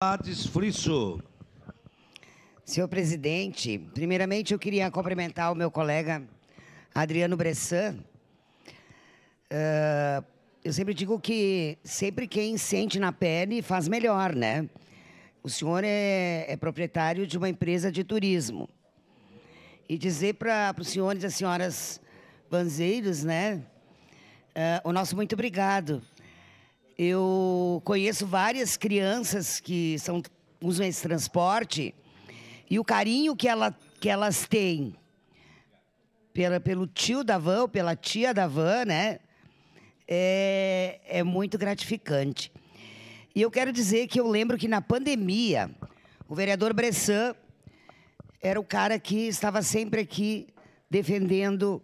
Pilates Frisso. Senhor presidente, primeiramente eu queria cumprimentar o meu colega Adriano Bressan. Ah, eu sempre digo que sempre quem sente na pele faz melhor, né? O senhor é, é proprietário de uma empresa de turismo. E dizer para os senhores e as senhoras banzeiros, né? Uh, o nosso muito obrigado eu conheço várias crianças que são, usam esse transporte e o carinho que, ela, que elas têm pela, pelo tio da van ou pela tia da van, né? É, é muito gratificante. E eu quero dizer que eu lembro que na pandemia, o vereador Bressan era o cara que estava sempre aqui defendendo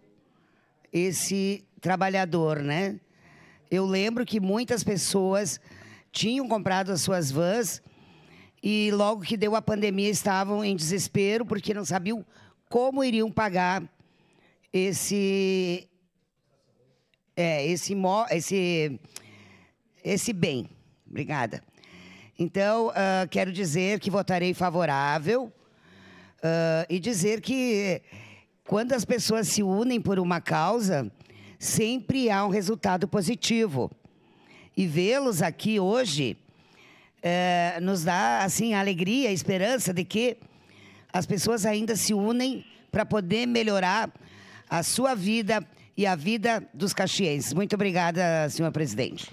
esse trabalhador, né? Eu lembro que muitas pessoas tinham comprado as suas vans e logo que deu a pandemia estavam em desespero porque não sabiam como iriam pagar esse é, esse esse esse bem. Obrigada. Então, uh, quero dizer que votarei favorável uh, e dizer que quando as pessoas se unem por uma causa, sempre há um resultado positivo. E vê-los aqui hoje é, nos dá assim a alegria, a esperança de que as pessoas ainda se unem para poder melhorar a sua vida e a vida dos caxienses. Muito obrigada, senhor presidente.